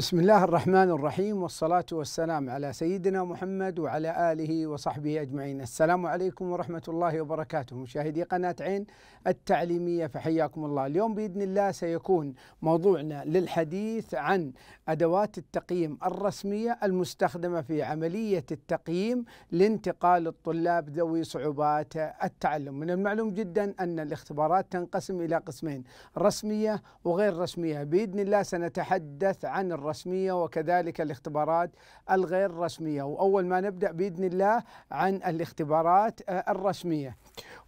بسم الله الرحمن الرحيم والصلاة والسلام على سيدنا محمد وعلى آله وصحبه أجمعين السلام عليكم ورحمة الله وبركاته مشاهدي قناة عين التعليمية فحياكم الله اليوم بإذن الله سيكون موضوعنا للحديث عن أدوات التقييم الرسمية المستخدمة في عملية التقييم لانتقال الطلاب ذوي صعوبات التعلم من المعلوم جدا أن الاختبارات تنقسم إلى قسمين رسمية وغير رسمية بإذن الله سنتحدث عن الرسمية الرسمية وكذلك الاختبارات الغير رسمية وأول ما نبدأ بإذن الله عن الاختبارات آه، الرسمية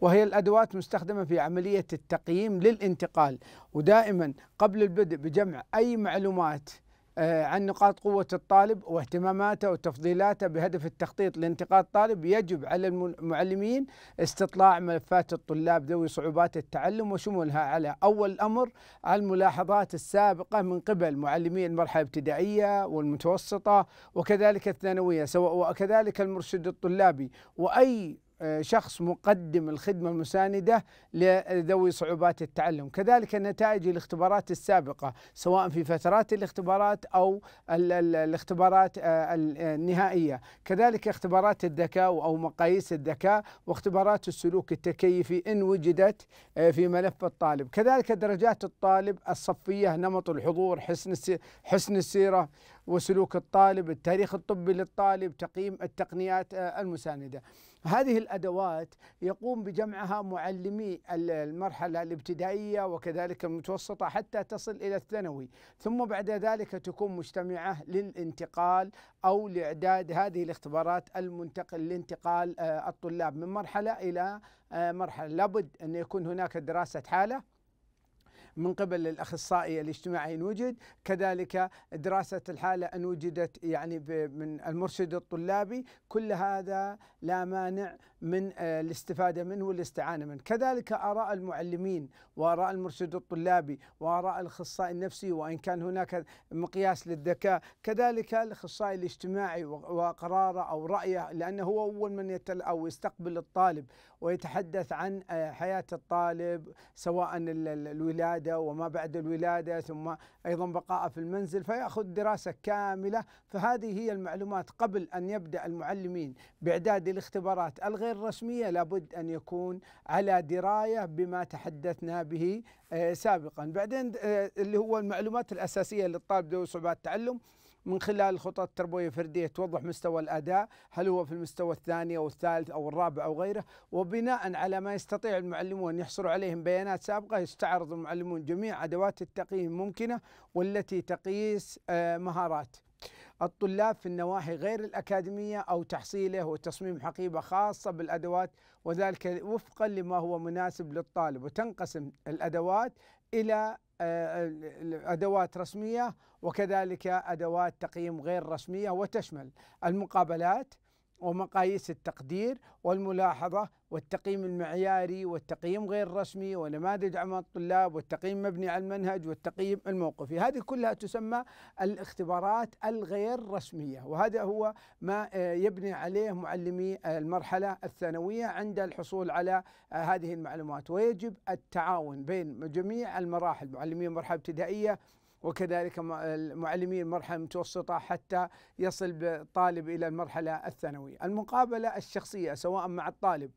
وهي الأدوات مستخدمة في عملية التقييم للانتقال ودائما قبل البدء بجمع أي معلومات آه، عن نقاط قوة الطالب واهتماماته وتفضيلاته بهدف التخطيط لانتقاد الطالب يجب على المعلمين استطلاع ملفات الطلاب ذوي صعوبات التعلم وشمولها على أول أمر الملاحظات السابقة من قبل معلمي المرحلة الابتدائية والمتوسطة وكذلك الثانوية سواء وكذلك المرشد الطلابي وأي شخص مقدم الخدمة المساندة لذوي صعوبات التعلم كذلك نتائج الاختبارات السابقة سواء في فترات الاختبارات أو الاختبارات آه، النهائية كذلك اختبارات الذكاء أو مقاييس الذكاء واختبارات السلوك التكيفي إن وجدت آه، في ملف الطالب كذلك درجات الطالب الصفية نمط الحضور حسن حسن السيرة وسلوك الطالب التاريخ الطبي للطالب تقييم التقنيات آه، المساندة هذه الادوات يقوم بجمعها معلمي المرحله الابتدائيه وكذلك المتوسطه حتى تصل الى الثانوي، ثم بعد ذلك تكون مجتمعه للانتقال او لاعداد هذه الاختبارات المنتقل لانتقال آه، الطلاب من مرحله الى آه، مرحله، لابد ان يكون هناك دراسه حاله من قبل الاخصائي الاجتماعي ان وجد كذلك دراسه الحاله ان وجدت يعني من المرشد الطلابي كل هذا لا مانع من آه، الاستفاده منه والاستعانه منه كذلك اراء المعلمين واراء المرشد الطلابي واراء الاخصائي النفسي وان كان هناك مقياس للذكاء كذلك الاخصائي الاجتماعي وقراره او رايه لانه هو اول من يتل او يستقبل الطالب ويتحدث عن آه، حياه الطالب سواء الولاده الولادة وما بعد الولادة ثم أيضا بقاء في المنزل فيأخذ دراسة كاملة فهذه هي المعلومات قبل أن يبدأ المعلمين بإعداد الاختبارات الغير رسمية لابد أن يكون على دراية بما تحدثنا به آه، سابقا بعدين آه، اللي هو المعلومات الأساسية للطالب ذوي صعوبات التعلم من خلال الخطط التربويه الفرديه توضح مستوى الاداء هل هو في المستوى الثاني او الثالث او الرابع او غيره وبناء على ما يستطيع المعلمون يحصلوا عليه من بيانات سابقه يستعرض المعلمون جميع ادوات التقييم الممكنه والتي تقيس آه، مهارات الطلاب في النواحي غير الأكاديمية أو تحصيله وتصميم حقيبة خاصة بالأدوات وذلك وفقا لما هو مناسب للطالب وتنقسم الأدوات إلى آه، آه، ادوات رسميه وكذلك ادوات تقييم غير رسميه وتشمل المقابلات ومقاييس التقدير والملاحظة والتقييم المعياري والتقييم غير الرسمي ونماذج أعمال الطلاب والتقييم مبني على المنهج والتقييم الموقفي هذه كلها تسمى الاختبارات الغير رسمية وهذا هو ما آه، يبني عليه معلمي آه، المرحلة الثانوية عند الحصول على آه، هذه المعلومات ويجب التعاون بين جميع المراحل معلمي المرحلة الابتدائية وكذلك معلمي المرحلة المتوسطة حتى يصل الطالب إلى المرحلة الثانوية المقابلة الشخصية سواء مع الطالب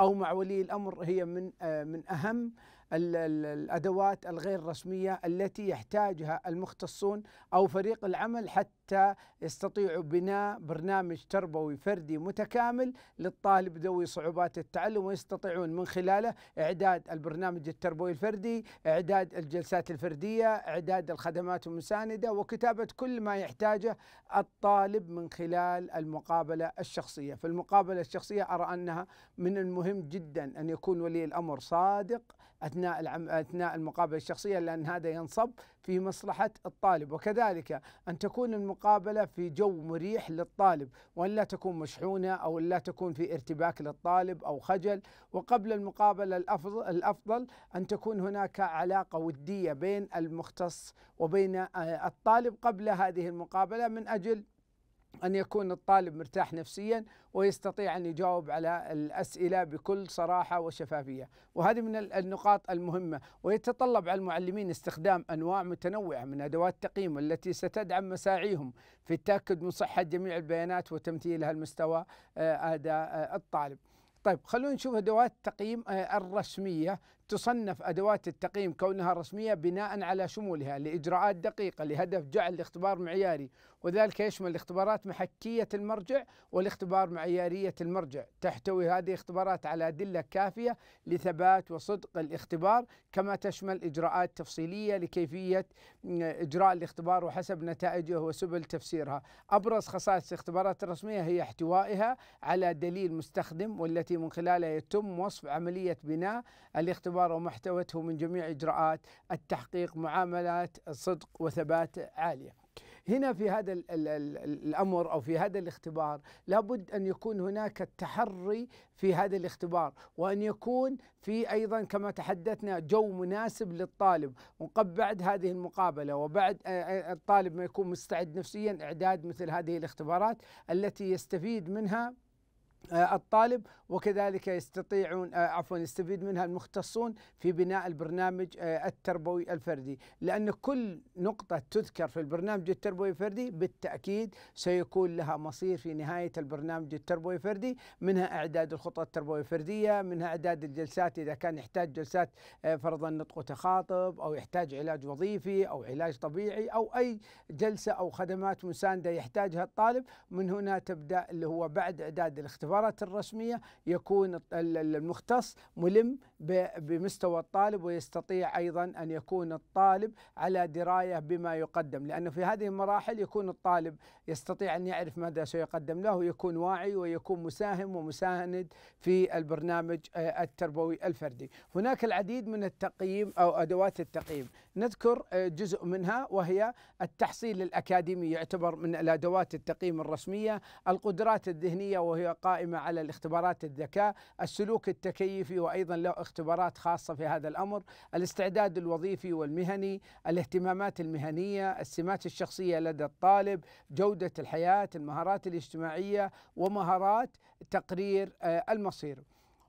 أو مع ولي الأمر هي من آه، من أهم الأدوات الغير رسمية التي يحتاجها المختصون أو فريق العمل حتى حتى يستطيعوا بناء برنامج تربوي فردي متكامل للطالب ذوي صعوبات التعلم ويستطيعون من خلاله إعداد البرنامج التربوي الفردي إعداد الجلسات الفردية إعداد الخدمات المساندة وكتابة كل ما يحتاجه الطالب من خلال المقابلة الشخصية فالمقابلة الشخصية أرى أنها من المهم جدا أن يكون ولي الأمر صادق أثناء أثناء المقابلة الشخصية لأن هذا ينصب في مصلحة الطالب وكذلك أن تكون المقابلة في جو مريح للطالب وأن لا تكون مشحونة أو لا تكون في ارتباك للطالب أو خجل وقبل المقابلة الأفضل, الأفضل أن تكون هناك علاقة ودية بين المختص وبين آه، الطالب قبل هذه المقابلة من أجل أن يكون الطالب مرتاح نفسيا ويستطيع أن يجاوب على الأسئلة بكل صراحة وشفافية وهذه من النقاط المهمة ويتطلب على المعلمين استخدام أنواع متنوعة من أدوات التقييم التي ستدعم مساعيهم في التأكد من صحة جميع البيانات وتمثيلها لمستوى أداء آه، آه، الطالب طيب خلونا نشوف ادوات التقييم آه، الرسميه تصنف ادوات التقييم كونها رسميه بناء على شمولها لاجراءات دقيقه لهدف جعل الاختبار معياري وذلك يشمل الاختبارات محكيه المرجع والاختبار معياريه المرجع تحتوي هذه الاختبارات على ادله كافيه لثبات وصدق الاختبار كما تشمل اجراءات تفصيليه لكيفيه اجراء الاختبار وحسب نتائجه وسبل تفسيرها ابرز خصائص الاختبارات الرسميه هي احتوائها على دليل مستخدم والتي من خلالها يتم وصف عمليه بناء الاختبار الخبر ومحتوته من جميع إجراءات التحقيق معاملات صدق وثبات عالية هنا في هذا الامر او في هذا الاختبار لابد ان يكون هناك التحري في هذا الاختبار وان يكون في ايضا كما تحدثنا جو مناسب للطالب وقبل بعد هذه المقابله وبعد آه، آه، الطالب ما يكون مستعد نفسيا اعداد مثل هذه الاختبارات التي يستفيد منها آه، الطالب وكذلك يستطيعون آه، عفوا يستفيد منها المختصون في بناء البرنامج آه، التربوي الفردي لأن كل نقطة تذكر في البرنامج التربوي الفردي بالتأكيد سيكون لها مصير في نهاية البرنامج التربوي الفردي منها إعداد الخطة التربوية الفردية منها إعداد الجلسات إذا كان يحتاج جلسات فرضا نطق وتخاطب أو يحتاج علاج وظيفي أو علاج طبيعي أو أي جلسة أو خدمات مساندة يحتاجها الطالب من هنا تبدأ اللي هو بعد إعداد الاختبار الاختبارات الرسمية يكون المختص ملم بمستوى الطالب ويستطيع أيضا أن يكون الطالب على دراية بما يقدم لأنه في هذه المراحل يكون الطالب يستطيع أن يعرف ماذا سيقدم له ويكون واعي ويكون مساهم ومساند في البرنامج آه، التربوي الفردي هناك العديد من التقييم أو أدوات التقييم نذكر آه، جزء منها وهي التحصيل الأكاديمي يعتبر من الأدوات التقييم الرسمية القدرات الذهنية وهي قائمة القائمة على الاختبارات الذكاء السلوك التكيفي وأيضا له اختبارات خاصة في هذا الأمر الاستعداد الوظيفي والمهني الاهتمامات المهنية السمات الشخصية لدى الطالب جودة الحياة المهارات الاجتماعية ومهارات تقرير آه، المصير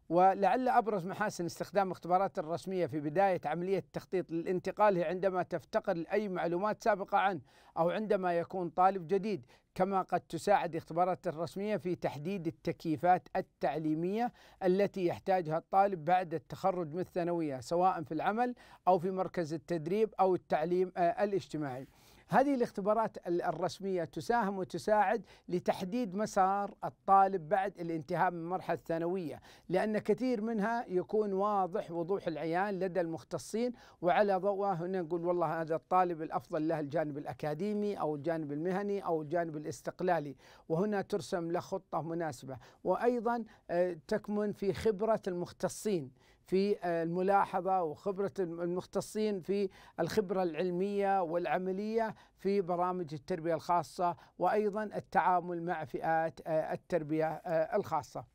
ولعل ابرز محاسن استخدام الاختبارات الرسميه في بدايه عمليه التخطيط للانتقال هي عندما تفتقر لاي معلومات سابقه عنه او عندما يكون طالب جديد كما قد تساعد الاختبارات الرسميه في تحديد التكييفات التعليميه التي يحتاجها الطالب بعد التخرج من الثانويه سواء في العمل او في مركز التدريب او التعليم آه، الاجتماعي. هذه الاختبارات الرسمية تساهم وتساعد لتحديد مسار الطالب بعد الانتهاء من المرحلة الثانوية لأن كثير منها يكون واضح وضوح العيان لدى المختصين وعلى ضوءه هنا نقول والله هذا الطالب الأفضل له الجانب الأكاديمي أو الجانب المهني أو الجانب الاستقلالي وهنا ترسم له خطة مناسبة وأيضا آه، تكمن في خبرة المختصين في آه، الملاحظه وخبره المختصين في الخبره العلميه والعمليه في برامج التربيه الخاصه وايضا التعامل مع فئات آه، التربيه آه، الخاصه.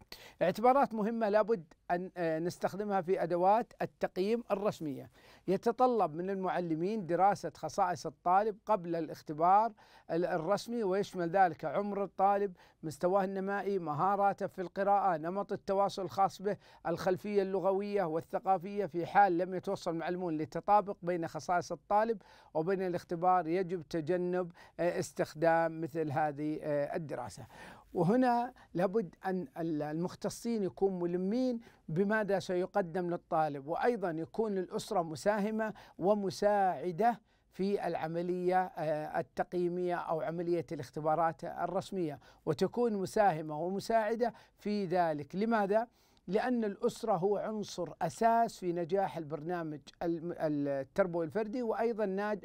اعتبارات مهمه لابد أن آه، نستخدمها في أدوات التقييم الرسمية يتطلب من المعلمين دراسة خصائص الطالب قبل الاختبار الرسمي ويشمل ذلك عمر الطالب مستواه النمائي مهاراته في القراءة نمط التواصل الخاص به الخلفية اللغوية والثقافية في حال لم يتوصل المعلمون للتطابق بين خصائص الطالب وبين الاختبار يجب تجنب آه، استخدام مثل هذه آه، الدراسة وهنا لابد أن المختصين يكون ملمين بماذا سيقدم للطالب وأيضا يكون للأسرة مساهمة ومساعدة في العملية آه، التقييمية أو عملية الاختبارات الرسمية وتكون مساهمة ومساعدة في ذلك لماذا؟ لأن الأسرة هو عنصر أساس في نجاح البرنامج التربوي الفردي وأيضا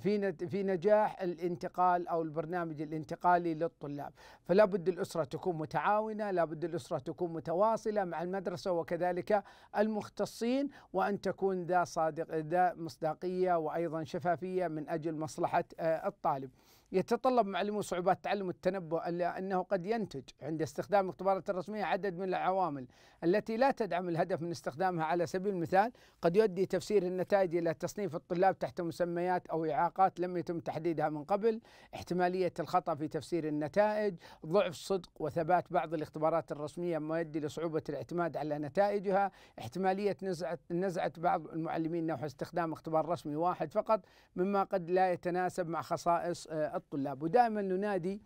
في في نجاح الانتقال أو البرنامج الانتقالي للطلاب فلا بد الأسرة تكون متعاونة لا بد الأسرة تكون متواصلة مع المدرسة وكذلك المختصين وأن تكون ذا صادق ذا مصداقية وأيضا شفافية من أجل مصلحة آه، الطالب يتطلب معلمو صعوبات تعلم التنبؤ الا انه قد ينتج عند استخدام الاختبارات الرسميه عدد من العوامل التي لا تدعم الهدف من استخدامها على سبيل المثال قد يؤدي تفسير النتائج الى تصنيف الطلاب تحت مسميات او اعاقات لم يتم تحديدها من قبل، احتماليه الخطا في تفسير النتائج، ضعف صدق وثبات بعض الاختبارات الرسميه ما يؤدي لصعوبه الاعتماد على نتائجها، احتماليه نزعه نزعه بعض المعلمين نحو استخدام اختبار رسمي واحد فقط مما قد لا يتناسب مع خصائص آه، الطلاب ودائما ننادي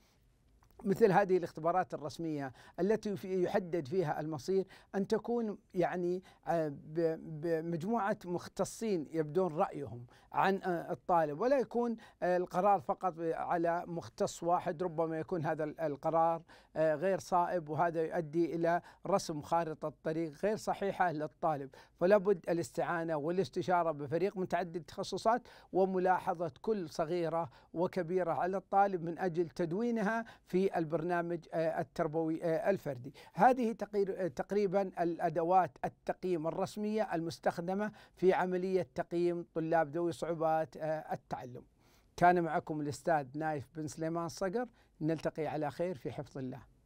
مثل هذه الاختبارات الرسميه التي يحدد فيها المصير ان تكون يعني آه، بمجموعه مختصين يبدون رايهم عن آه، الطالب ولا يكون آه، القرار فقط على مختص واحد ربما يكون هذا القرار غير صائب وهذا يؤدي الى رسم خارطه طريق غير صحيحه للطالب فلا بد الاستعانه والاستشاره بفريق متعدد التخصصات وملاحظه كل صغيره وكبيره على الطالب من اجل تدوينها في البرنامج آه، التربوي آه، الفردي هذه آه، تقريبا الأدوات التقييم الرسمية المستخدمة في عملية تقييم طلاب ذوي صعوبات التعلم كان معكم الأستاذ نايف بن سليمان صقر نلتقي على خير في حفظ الله